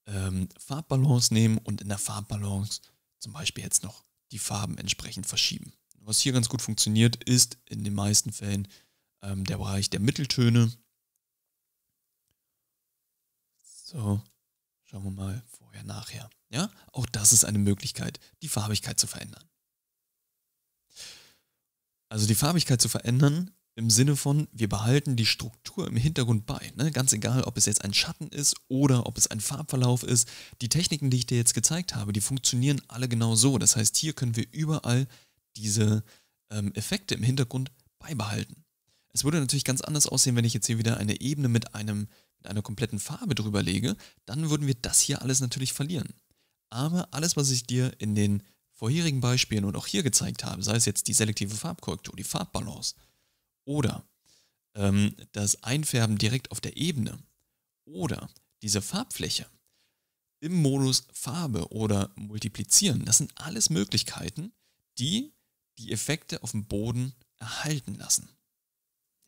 ähm, Farbbalance nehmen und in der Farbbalance zum Beispiel jetzt noch die Farben entsprechend verschieben. Was hier ganz gut funktioniert, ist in den meisten Fällen ähm, der Bereich der Mitteltöne. So, Schauen wir mal vorher, nachher. Ja, auch das ist eine Möglichkeit, die Farbigkeit zu verändern. Also die Farbigkeit zu verändern im Sinne von, wir behalten die Struktur im Hintergrund bei. Ne? Ganz egal, ob es jetzt ein Schatten ist oder ob es ein Farbverlauf ist. Die Techniken, die ich dir jetzt gezeigt habe, die funktionieren alle genau so. Das heißt, hier können wir überall diese ähm, Effekte im Hintergrund beibehalten. Es würde natürlich ganz anders aussehen, wenn ich jetzt hier wieder eine Ebene mit einem mit einer kompletten Farbe drüber lege, dann würden wir das hier alles natürlich verlieren. Aber alles, was ich dir in den vorherigen Beispielen und auch hier gezeigt habe, sei es jetzt die selektive Farbkorrektur, die Farbbalance oder ähm, das Einfärben direkt auf der Ebene oder diese Farbfläche im Modus Farbe oder Multiplizieren, das sind alles Möglichkeiten, die die Effekte auf dem Boden erhalten lassen.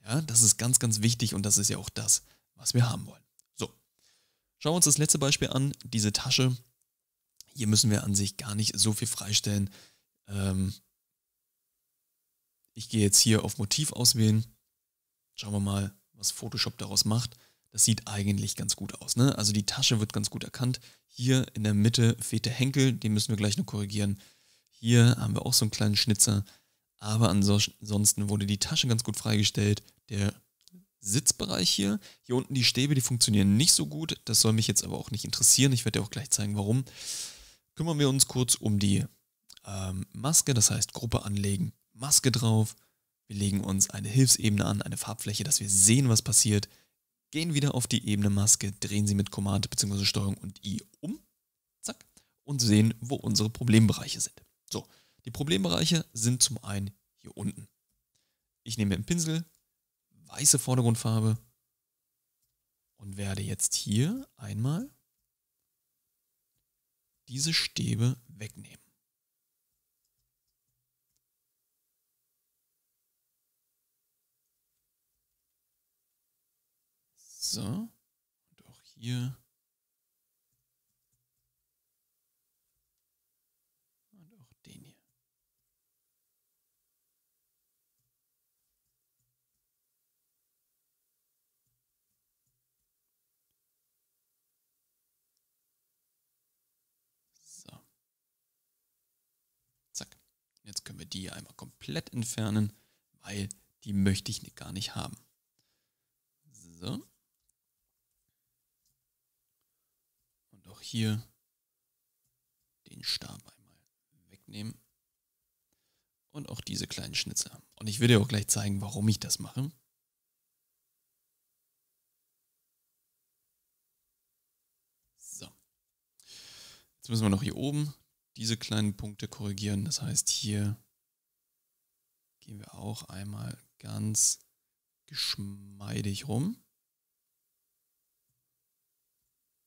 Ja, das ist ganz, ganz wichtig und das ist ja auch das, was wir haben wollen. So, schauen wir uns das letzte Beispiel an, diese Tasche. Hier müssen wir an sich gar nicht so viel freistellen. Ähm, ich gehe jetzt hier auf Motiv auswählen. Schauen wir mal, was Photoshop daraus macht. Das sieht eigentlich ganz gut aus. Ne? Also die Tasche wird ganz gut erkannt. Hier in der Mitte fehlt der Henkel, den müssen wir gleich noch korrigieren. Hier haben wir auch so einen kleinen Schnitzer. Aber ansonsten wurde die Tasche ganz gut freigestellt. Der Sitzbereich hier. Hier unten die Stäbe, die funktionieren nicht so gut. Das soll mich jetzt aber auch nicht interessieren. Ich werde dir auch gleich zeigen, warum. Kümmern wir uns kurz um die ähm, Maske, das heißt Gruppe anlegen, Maske drauf. Wir legen uns eine Hilfsebene an, eine Farbfläche, dass wir sehen, was passiert. Gehen wieder auf die Ebene Maske, drehen sie mit Command bzw. Steuerung und I um. Zack. Und sehen, wo unsere Problembereiche sind. So, die Problembereiche sind zum einen hier unten. Ich nehme einen Pinsel, weiße Vordergrundfarbe und werde jetzt hier einmal diese Stäbe wegnehmen. So, und auch hier. Und auch den hier. Jetzt können wir die einmal komplett entfernen, weil die möchte ich gar nicht haben. So. Und auch hier den Stab einmal wegnehmen. Und auch diese kleinen Schnitzer. Und ich will dir auch gleich zeigen, warum ich das mache. So. Jetzt müssen wir noch hier oben diese kleinen Punkte korrigieren. Das heißt, hier gehen wir auch einmal ganz geschmeidig rum.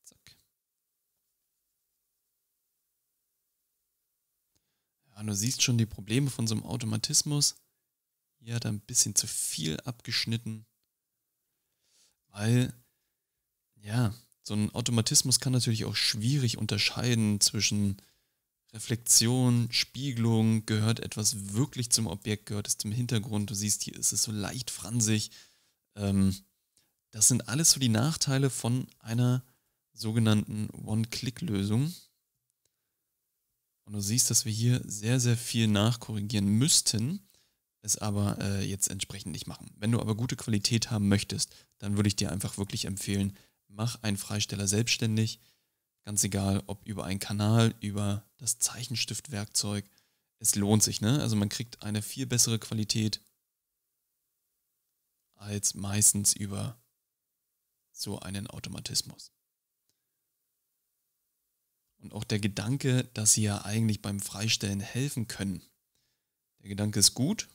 Zack. Ja, du siehst schon die Probleme von so einem Automatismus. Hier hat er ein bisschen zu viel abgeschnitten, weil, ja, so ein Automatismus kann natürlich auch schwierig unterscheiden zwischen Reflexion, Spiegelung, gehört etwas wirklich zum Objekt, gehört es zum Hintergrund, du siehst, hier ist es so leicht fransig. Ähm, das sind alles so die Nachteile von einer sogenannten One-Click-Lösung. Und du siehst, dass wir hier sehr, sehr viel nachkorrigieren müssten, es aber äh, jetzt entsprechend nicht machen. Wenn du aber gute Qualität haben möchtest, dann würde ich dir einfach wirklich empfehlen, mach einen Freisteller selbstständig, Ganz egal, ob über einen Kanal, über das Zeichenstiftwerkzeug. Es lohnt sich, ne? Also man kriegt eine viel bessere Qualität als meistens über so einen Automatismus. Und auch der Gedanke, dass sie ja eigentlich beim Freistellen helfen können. Der Gedanke ist gut,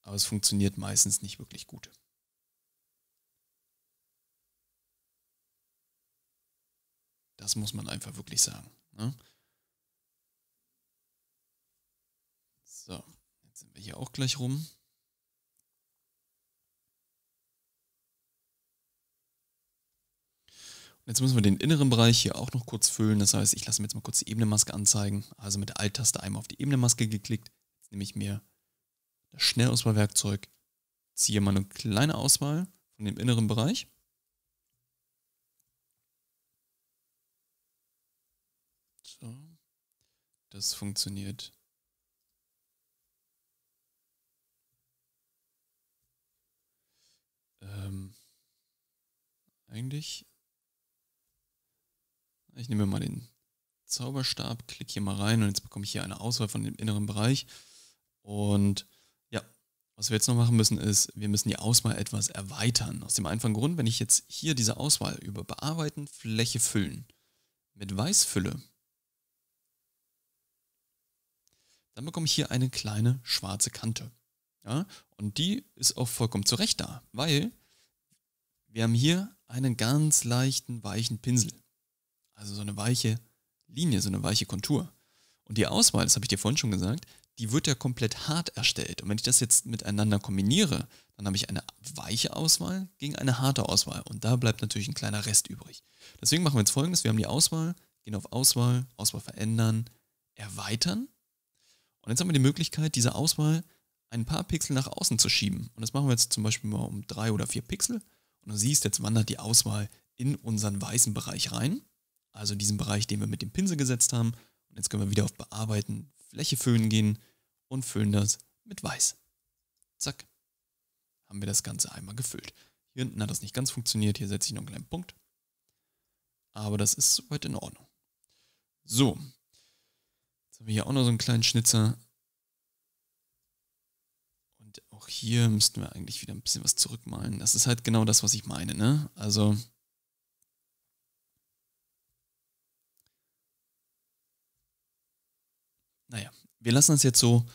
aber es funktioniert meistens nicht wirklich gut. Das muss man einfach wirklich sagen. Ne? So, jetzt sind wir hier auch gleich rum. jetzt müssen wir den inneren Bereich hier auch noch kurz füllen. Das heißt, ich lasse mir jetzt mal kurz die Ebenemaske anzeigen. Also mit Alt-Taste einmal auf die Ebenemaske geklickt. Jetzt nehme ich mir das Schnellauswahlwerkzeug, ziehe mal eine kleine Auswahl von dem inneren Bereich. So. Das funktioniert. Ähm, eigentlich. Ich nehme mal den Zauberstab, klicke hier mal rein und jetzt bekomme ich hier eine Auswahl von dem inneren Bereich. Und ja, was wir jetzt noch machen müssen, ist, wir müssen die Auswahl etwas erweitern. Aus dem einfachen Grund, wenn ich jetzt hier diese Auswahl über Bearbeiten, Fläche füllen mit Weiß fülle, dann bekomme ich hier eine kleine schwarze Kante. Ja? Und die ist auch vollkommen zu Recht da, weil wir haben hier einen ganz leichten, weichen Pinsel. Also so eine weiche Linie, so eine weiche Kontur. Und die Auswahl, das habe ich dir vorhin schon gesagt, die wird ja komplett hart erstellt. Und wenn ich das jetzt miteinander kombiniere, dann habe ich eine weiche Auswahl gegen eine harte Auswahl. Und da bleibt natürlich ein kleiner Rest übrig. Deswegen machen wir jetzt folgendes. Wir haben die Auswahl, gehen auf Auswahl, Auswahl verändern, erweitern. Und jetzt haben wir die Möglichkeit, diese Auswahl ein paar Pixel nach außen zu schieben. Und das machen wir jetzt zum Beispiel mal um drei oder vier Pixel. Und du siehst, jetzt wandert die Auswahl in unseren weißen Bereich rein. Also diesen Bereich, den wir mit dem Pinsel gesetzt haben. Und jetzt können wir wieder auf Bearbeiten, Fläche füllen gehen und füllen das mit weiß. Zack. Haben wir das Ganze einmal gefüllt. Hier hinten hat das nicht ganz funktioniert. Hier setze ich noch einen kleinen Punkt. Aber das ist soweit in Ordnung. So, haben wir hier auch noch so einen kleinen Schnitzer. Und auch hier müssten wir eigentlich wieder ein bisschen was zurückmalen. Das ist halt genau das, was ich meine, ne? Also. Naja, wir lassen das jetzt so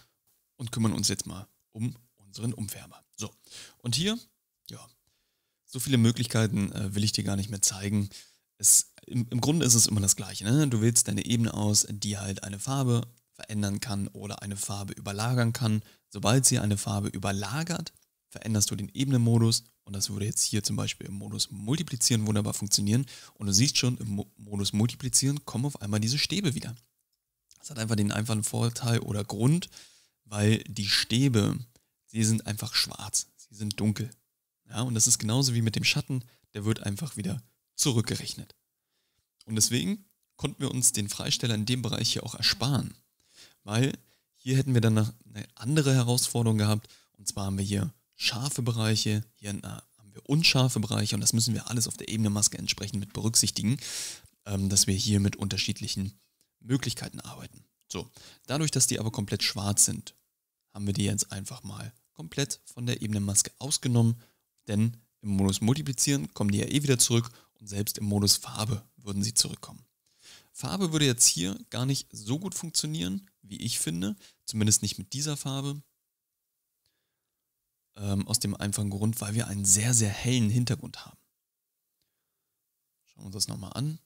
und kümmern uns jetzt mal um unseren Umwärmer. So, und hier, ja, so viele Möglichkeiten äh, will ich dir gar nicht mehr zeigen. Es im, im Grunde ist es immer das Gleiche. Ne? Du wählst deine Ebene aus, die halt eine Farbe verändern kann oder eine Farbe überlagern kann. Sobald sie eine Farbe überlagert, veränderst du den Ebenenmodus. und das würde jetzt hier zum Beispiel im Modus Multiplizieren wunderbar funktionieren. Und du siehst schon, im Modus Multiplizieren kommen auf einmal diese Stäbe wieder. Das hat einfach den einfachen Vorteil oder Grund, weil die Stäbe, sie sind einfach schwarz, sie sind dunkel. Ja, und das ist genauso wie mit dem Schatten, der wird einfach wieder zurückgerechnet. Und deswegen konnten wir uns den Freisteller in dem Bereich hier auch ersparen, weil hier hätten wir dann eine andere Herausforderung gehabt. Und zwar haben wir hier scharfe Bereiche, hier äh, haben wir unscharfe Bereiche und das müssen wir alles auf der Ebene Maske entsprechend mit berücksichtigen, ähm, dass wir hier mit unterschiedlichen Möglichkeiten arbeiten. So, dadurch, dass die aber komplett schwarz sind, haben wir die jetzt einfach mal komplett von der Ebene Maske ausgenommen, denn im Modus Multiplizieren kommen die ja eh wieder zurück und selbst im Modus Farbe würden sie zurückkommen. Farbe würde jetzt hier gar nicht so gut funktionieren, wie ich finde, zumindest nicht mit dieser Farbe. Ähm, aus dem einfachen Grund, weil wir einen sehr, sehr hellen Hintergrund haben. Schauen wir uns das nochmal an.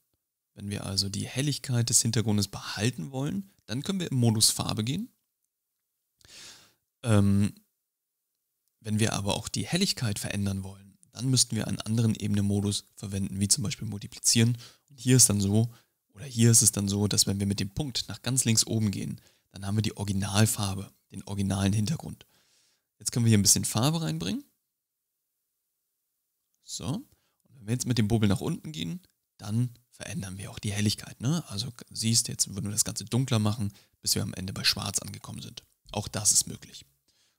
Wenn wir also die Helligkeit des Hintergrundes behalten wollen, dann können wir im Modus Farbe gehen. Ähm, wenn wir aber auch die Helligkeit verändern wollen, dann müssten wir einen anderen Ebene-Modus verwenden, wie zum Beispiel multiplizieren. Und hier ist dann so, oder hier ist es dann so, dass wenn wir mit dem Punkt nach ganz links oben gehen, dann haben wir die Originalfarbe, den originalen Hintergrund. Jetzt können wir hier ein bisschen Farbe reinbringen. So. Und wenn wir jetzt mit dem Bobel nach unten gehen, dann verändern wir auch die Helligkeit. Ne? Also siehst, jetzt würden wir das Ganze dunkler machen, bis wir am Ende bei Schwarz angekommen sind. Auch das ist möglich.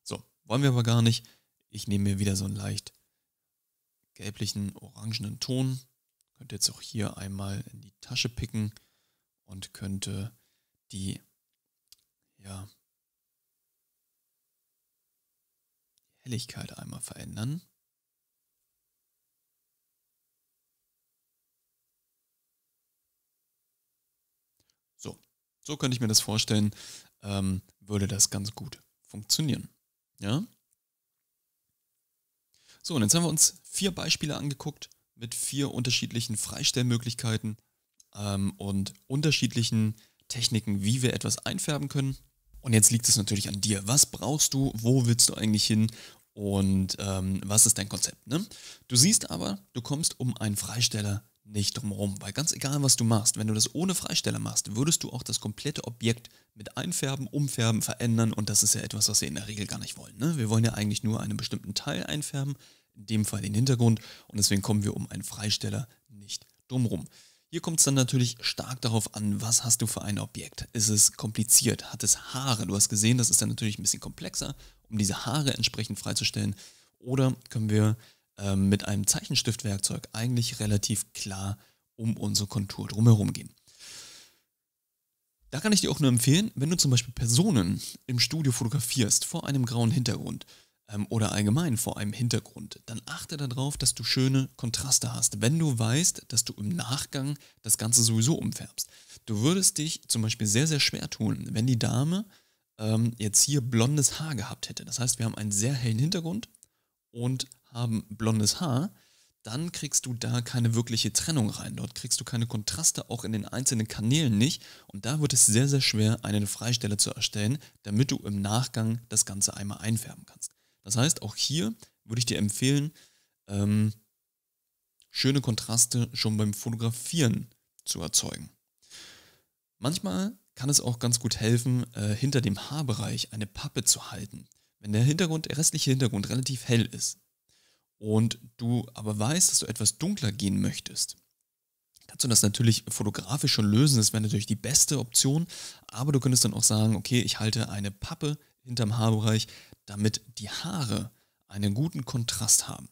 So, wollen wir aber gar nicht. Ich nehme mir wieder so ein leicht gelblichen, orangenen Ton. Könnt jetzt auch hier einmal in die Tasche picken und könnte die, ja, die Helligkeit einmal verändern. So, so könnte ich mir das vorstellen, ähm, würde das ganz gut funktionieren. Ja? So, und jetzt haben wir uns vier Beispiele angeguckt mit vier unterschiedlichen Freistellmöglichkeiten ähm, und unterschiedlichen Techniken, wie wir etwas einfärben können. Und jetzt liegt es natürlich an dir. Was brauchst du? Wo willst du eigentlich hin? Und ähm, was ist dein Konzept? Ne? Du siehst aber, du kommst um einen Freisteller nicht drumherum. Weil ganz egal, was du machst, wenn du das ohne Freisteller machst, würdest du auch das komplette Objekt mit einfärben, umfärben, verändern und das ist ja etwas, was wir in der Regel gar nicht wollen. Ne? Wir wollen ja eigentlich nur einen bestimmten Teil einfärben, in dem Fall den Hintergrund und deswegen kommen wir um einen Freisteller nicht drumherum. Hier kommt es dann natürlich stark darauf an, was hast du für ein Objekt? Ist es kompliziert? Hat es Haare? Du hast gesehen, das ist dann natürlich ein bisschen komplexer, um diese Haare entsprechend freizustellen. Oder können wir ähm, mit einem Zeichenstiftwerkzeug eigentlich relativ klar um unsere Kontur drumherum gehen. Da kann ich dir auch nur empfehlen, wenn du zum Beispiel Personen im Studio fotografierst vor einem grauen Hintergrund ähm, oder allgemein vor einem Hintergrund, dann achte darauf, dass du schöne Kontraste hast, wenn du weißt, dass du im Nachgang das Ganze sowieso umfärbst. Du würdest dich zum Beispiel sehr, sehr schwer tun, wenn die Dame ähm, jetzt hier blondes Haar gehabt hätte. Das heißt, wir haben einen sehr hellen Hintergrund und haben blondes Haar, dann kriegst du da keine wirkliche Trennung rein. Dort kriegst du keine Kontraste auch in den einzelnen Kanälen nicht. Und da wird es sehr, sehr schwer, einen Freistelle zu erstellen, damit du im Nachgang das Ganze einmal einfärben kannst. Das heißt, auch hier würde ich dir empfehlen, ähm, schöne Kontraste schon beim Fotografieren zu erzeugen. Manchmal kann es auch ganz gut helfen, äh, hinter dem Haarbereich eine Pappe zu halten. Wenn der Hintergrund, der restliche Hintergrund relativ hell ist, und du aber weißt, dass du etwas dunkler gehen möchtest, kannst du das natürlich fotografisch schon lösen. Das wäre natürlich die beste Option. Aber du könntest dann auch sagen, okay, ich halte eine Pappe hinterm Haarbereich, damit die Haare einen guten Kontrast haben.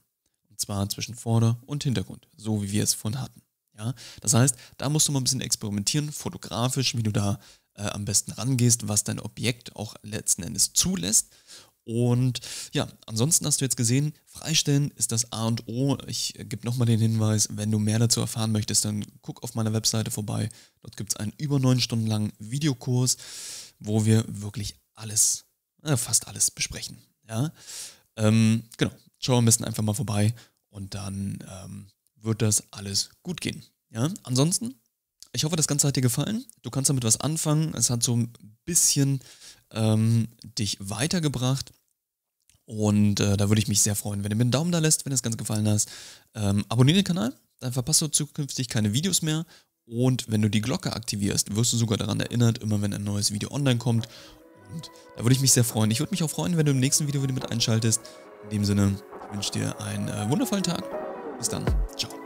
Und zwar zwischen Vorder- und Hintergrund, so wie wir es vorhin hatten. Ja? Das heißt, da musst du mal ein bisschen experimentieren, fotografisch, wie du da äh, am besten rangehst, was dein Objekt auch letzten Endes zulässt. Und ja, ansonsten hast du jetzt gesehen, Freistellen ist das A und O. Ich gebe nochmal den Hinweis, wenn du mehr dazu erfahren möchtest, dann guck auf meiner Webseite vorbei. Dort gibt es einen über neun Stunden langen Videokurs, wo wir wirklich alles, äh, fast alles besprechen. Ja? Ähm, genau, schau am besten einfach mal vorbei und dann ähm, wird das alles gut gehen. Ja? Ansonsten, ich hoffe, das Ganze hat dir gefallen. Du kannst damit was anfangen. Es hat so ein bisschen ähm, dich weitergebracht. Und äh, da würde ich mich sehr freuen, wenn du mir einen Daumen da lässt, wenn es ganz gefallen hat. Ähm, abonniere den Kanal, dann verpasst du zukünftig keine Videos mehr. Und wenn du die Glocke aktivierst, wirst du sogar daran erinnert, immer wenn ein neues Video online kommt. Und da würde ich mich sehr freuen. Ich würde mich auch freuen, wenn du im nächsten Video wieder mit einschaltest. In dem Sinne, ich wünsche dir einen äh, wundervollen Tag. Bis dann. Ciao.